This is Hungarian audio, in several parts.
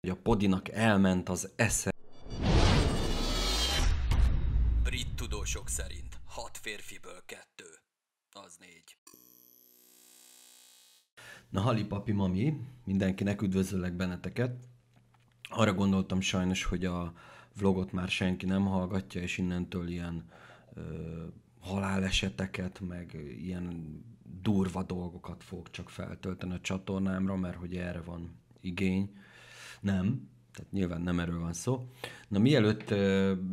hogy a podinak elment az esze. Brit tudósok szerint hat férfiből kettő, az négy. Na hali papi mami, mindenkinek üdvözöllek benneteket. Arra gondoltam sajnos, hogy a vlogot már senki nem hallgatja, és innentől ilyen ö, haláleseteket, meg ilyen durva dolgokat fog csak feltölteni a csatornámra, mert hogy erre van igény nem, tehát nyilván nem erről van szó. Na mielőtt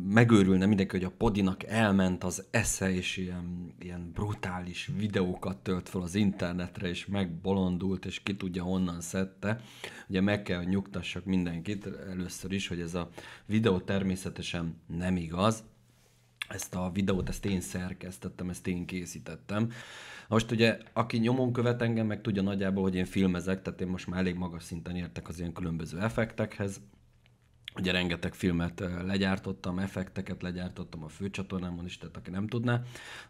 megőrülne mindenki, hogy a Podinak elment az esze, és ilyen, ilyen brutális videókat tölt fel az internetre, és megbolondult, és ki tudja honnan szedte. Ugye meg kell, hogy nyugtassak mindenkit először is, hogy ez a videó természetesen nem igaz, ezt a videót, ezt én szerkesztettem, ezt én készítettem. Most ugye, aki nyomon követ engem, meg tudja nagyjából, hogy én filmezek, tehát én most már elég magas szinten értek az ilyen különböző effektekhez. Ugye rengeteg filmet legyártottam, effekteket legyártottam a főcsatornámon is, tehát aki nem tudná.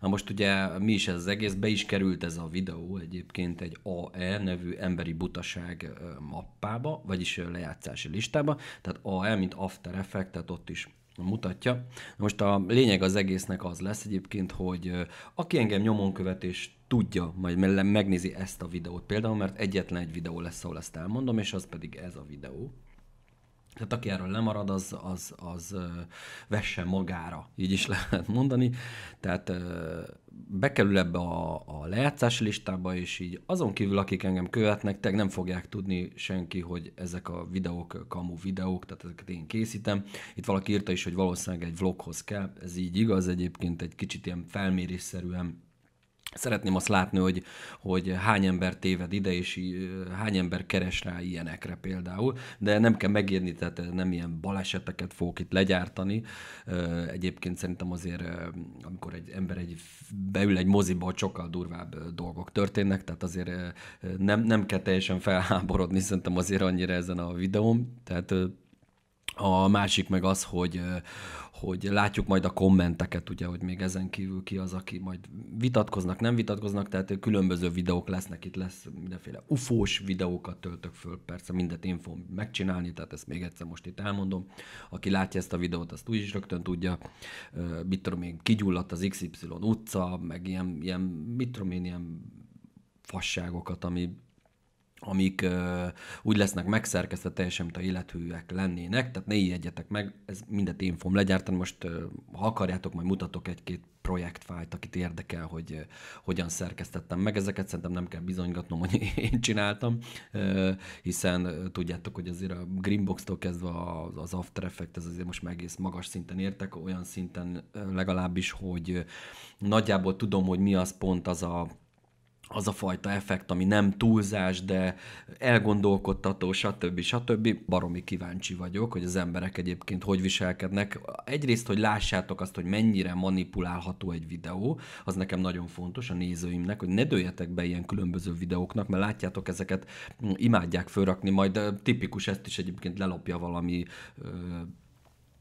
Na most ugye mi is ez az egész, be is került ez a videó egyébként egy AE nevű emberi butaság mappába, vagyis lejátszási listába, tehát AE, mint After Effect, tehát ott is mutatja. most a lényeg az egésznek az lesz egyébként, hogy aki engem nyomon követés tudja, majd megnézi ezt a videót például, mert egyetlen egy videó lesz, ahol ezt elmondom, és az pedig ez a videó. Tehát aki erről lemarad, az, az, az vesse magára, így is lehet mondani. Tehát bekerül ebbe a, a lejátszási listába, és így azon kívül, akik engem követnek, teg nem fogják tudni senki, hogy ezek a videók kamu videók, tehát ezeket én készítem. Itt valaki írta is, hogy valószínűleg egy vloghoz kell, ez így igaz, egyébként egy kicsit ilyen felmérésszerűen Szeretném azt látni, hogy, hogy hány ember téved ide, és hány ember keres rá ilyenekre például, de nem kell megírni, tehát nem ilyen baleseteket fogok itt legyártani. Egyébként szerintem azért, amikor egy ember egy, beül egy moziba, sokkal durvább dolgok történnek, tehát azért nem, nem kell teljesen felháborodni szerintem azért annyira ezen a videón, tehát a másik meg az, hogy hogy látjuk majd a kommenteket, ugye, hogy még ezen kívül ki az, aki majd vitatkoznak, nem vitatkoznak, tehát különböző videók lesznek, itt lesz mindenféle ufós videókat töltök föl, persze mindet én fogom megcsinálni, tehát ezt még egyszer most itt elmondom. Aki látja ezt a videót, azt úgyis rögtön tudja, mit tudom én, kigyulladt az XY utca, meg ilyen, ilyen mit tudom én, ilyen fasságokat, ami amik ö, úgy lesznek megszerkesztve teljesen, mint a élethűek lennének, tehát ne ijedjetek meg, ez mindet én fogom legyártani, most ö, ha akarjátok, majd mutatok egy-két projektfájt, akit érdekel, hogy ö, hogyan szerkesztettem meg ezeket, szerintem nem kell bizonygatnom, hogy én csináltam, ö, hiszen tudjátok, hogy azért a Greenbox-tól kezdve az, az After Effect, ez azért most meg egész magas szinten értek, olyan szinten legalábbis, hogy nagyjából tudom, hogy mi az pont az a az a fajta effekt, ami nem túlzás, de elgondolkodtató, stb. stb. Baromi kíváncsi vagyok, hogy az emberek egyébként hogy viselkednek. Egyrészt, hogy lássátok azt, hogy mennyire manipulálható egy videó, az nekem nagyon fontos a nézőimnek, hogy ne dőljetek be ilyen különböző videóknak, mert látjátok, ezeket imádják fölrakni, majd tipikus ezt is egyébként lelopja valami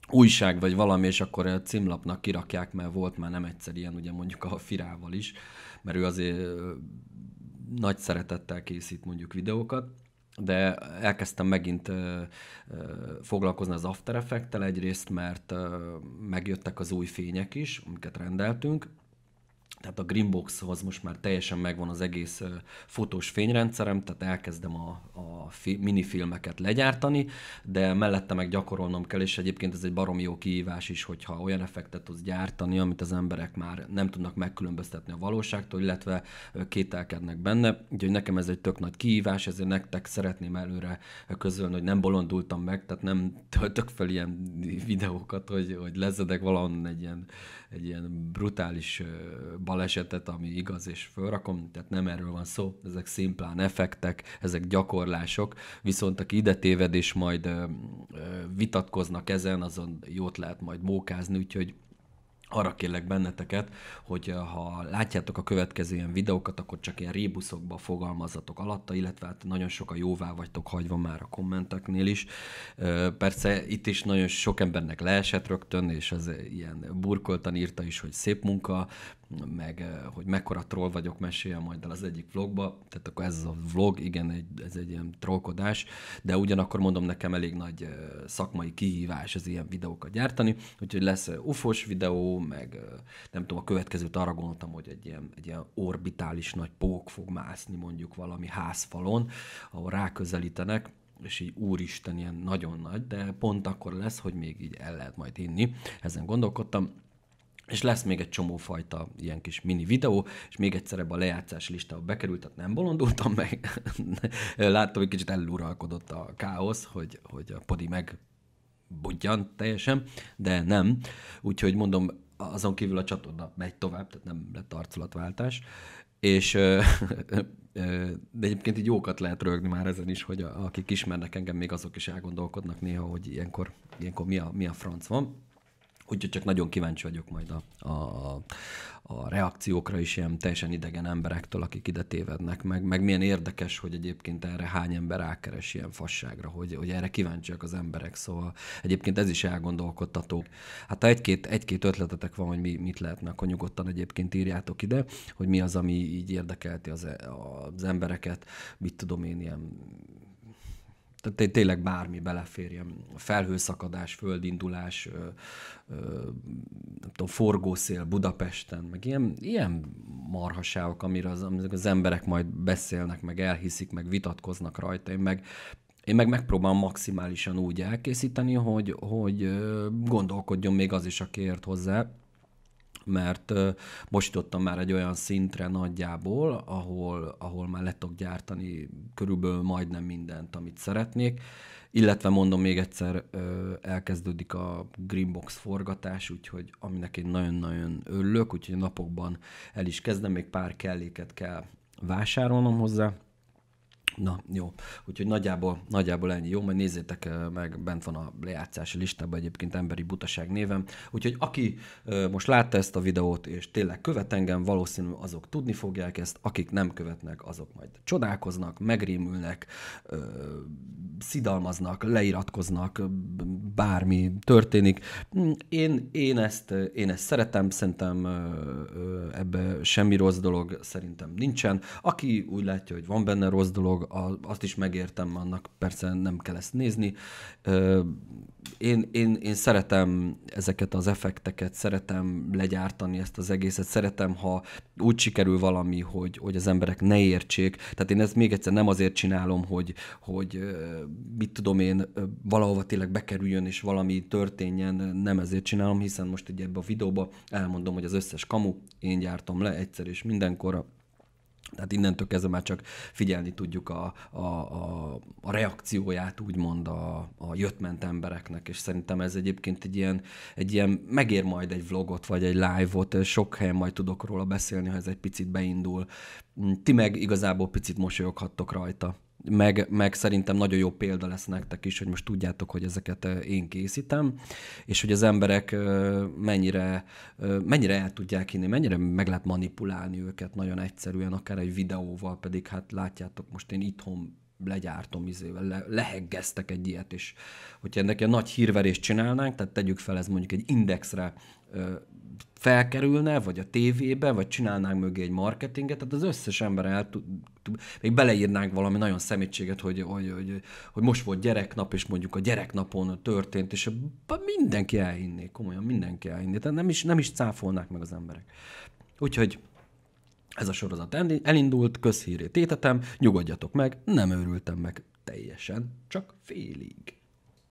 újság vagy valami, és akkor a címlapnak kirakják, mert volt már nem egyszer ilyen, ugye mondjuk a Firával is, mert ő azért nagy szeretettel készít mondjuk videókat, de elkezdtem megint ö, ö, foglalkozni az After Effect-tel egyrészt, mert ö, megjöttek az új fények is, amiket rendeltünk, tehát a Greenboxhoz most már teljesen megvan az egész fotós fényrendszerem, tehát elkezdem a, a fi, minifilmeket legyártani, de mellette meg gyakorolnom kell, és egyébként ez egy baromi jó kihívás is, hogyha olyan effektet tudsz gyártani, amit az emberek már nem tudnak megkülönböztetni a valóságtól, illetve kételkednek benne. Úgyhogy nekem ez egy tök nagy kihívás, ezért nektek szeretném előre közölni, hogy nem bolondultam meg, tehát nem töltök fel ilyen videókat, hogy, hogy lezedek valahonnan egy ilyen, egy ilyen brutális balesetet, ami igaz, és fölrakom, tehát nem erről van szó, ezek szimplán effektek, ezek gyakorlások, viszont aki ide téved és majd ö, ö, vitatkoznak ezen, azon jót lehet majd mókázni, úgyhogy arra kérlek benneteket, hogy ha látjátok a következő ilyen videókat, akkor csak ilyen rébuszokba fogalmazatok alatta, illetve hát nagyon sok a jóvá vagytok hagyva már a kommenteknél is. Persze itt is nagyon sok embernek leesett rögtön, és az ilyen burkoltan írta is, hogy szép munka, meg hogy mekkora troll vagyok, mesél majd el az egyik vlogba, tehát akkor ez a vlog, igen, egy, ez egy ilyen trollkodás, de ugyanakkor mondom, nekem elég nagy szakmai kihívás az ilyen videókat gyártani, úgyhogy lesz ufos videó, meg nem tudom, a következőt arra gondoltam, hogy egy ilyen, egy ilyen orbitális nagy pók fog mászni mondjuk valami házfalon, ahol ráközelítenek, és így úristen, ilyen nagyon nagy, de pont akkor lesz, hogy még így el lehet majd inni. Ezen gondolkodtam, és lesz még egy csomó fajta ilyen kis mini videó, és még egyszer ebbe a lejátszás listába bekerült, tehát nem bolondultam meg. Láttam, hogy kicsit eluralkodott a káosz, hogy, hogy a podi meg budjan teljesen, de nem. Úgyhogy mondom, azon kívül a csatorna megy tovább, tehát nem lett arculatváltás. És de egyébként így jókat lehet rögni már ezen is, hogy akik ismernek engem, még azok is elgondolkodnak néha, hogy ilyenkor, ilyenkor mi, a, mi a franc van. Úgyhogy csak nagyon kíváncsi vagyok majd a, a, a reakciókra is ilyen teljesen idegen emberektől, akik ide tévednek meg. Meg milyen érdekes, hogy egyébként erre hány ember rákeres ilyen fasságra, hogy, hogy erre kíváncsiak az emberek. Szóval egyébként ez is elgondolkodtató. Hát ha egy-két, egy-két ötletetek van, hogy mi, mit lehetne, akkor nyugodtan egyébként írjátok ide, hogy mi az, ami így érdekelti az, e, az embereket, mit tudom én, ilyen tehát tényleg bármi beleférjen. Felhőszakadás, földindulás, ö, ö, nem tudom, forgószél Budapesten, meg ilyen, ilyen marhaságok, amire az, az emberek majd beszélnek, meg elhiszik, meg vitatkoznak rajta. Én meg, én meg megpróbálom maximálisan úgy elkészíteni, hogy, hogy gondolkodjon még az is, aki ért hozzá, mert most jutottam már egy olyan szintre nagyjából, ahol, ahol már letok gyártani körülbelül majdnem mindent, amit szeretnék, illetve mondom még egyszer, elkezdődik a Greenbox forgatás, úgyhogy aminek én nagyon-nagyon örülök, úgyhogy napokban el is kezdem, még pár kelléket kell vásárolnom hozzá, Na, jó. Úgyhogy nagyjából, nagyjából ennyi. Jó, majd nézzétek meg, bent van a lejátszási listában egyébként emberi butaság névem. Úgyhogy aki most látta ezt a videót, és tényleg követ engem, valószínű azok tudni fogják ezt, akik nem követnek, azok majd csodálkoznak, megrémülnek, szidalmaznak, leiratkoznak, bármi történik. Én, én, ezt, én ezt szeretem, szerintem ebbe semmi rossz dolog szerintem nincsen. Aki úgy látja, hogy van benne rossz dolog, a, azt is megértem, annak persze nem kell ezt nézni. Én, én, én szeretem ezeket az effekteket, szeretem legyártani ezt az egészet, szeretem, ha úgy sikerül valami, hogy, hogy az emberek ne értsék. Tehát én ezt még egyszer nem azért csinálom, hogy, hogy mit tudom én, valahova tényleg bekerüljön és valami történjen, nem ezért csinálom, hiszen most ugye ebbe a videóba elmondom, hogy az összes kamu én gyártom le egyszer és mindenkorra tehát innentől kezdve már csak figyelni tudjuk a, a, a, a reakcióját, úgymond a, a jött-ment embereknek, és szerintem ez egyébként egy ilyen, egy ilyen, megér majd egy vlogot, vagy egy live-ot, sok helyen majd tudok róla beszélni, ha ez egy picit beindul. Ti meg igazából picit mosolyoghattok rajta meg, meg szerintem nagyon jó példa lesz nektek is, hogy most tudjátok, hogy ezeket én készítem, és hogy az emberek mennyire, mennyire el tudják hinni, mennyire meg lehet manipulálni őket nagyon egyszerűen, akár egy videóval, pedig hát látjátok, most én itthon legyártom izével, le, leheggeztek egy ilyet, és hogyha ennek egy nagy hírverést csinálnánk, tehát tegyük fel, ez mondjuk egy indexre felkerülne, vagy a tévében, vagy csinálnánk mögé egy marketinget, tehát az összes ember el tud, még beleírnánk valami nagyon szemétséget, hogy, hogy, hogy, hogy most volt gyereknap, és mondjuk a gyereknapon történt, és mindenki elhinné, komolyan mindenki elhinné, tehát nem is, nem is cáfolnák meg az emberek. Úgyhogy ez a sorozat elindult, közhírét tétetem, nyugodjatok meg, nem őrültem meg teljesen, csak félig.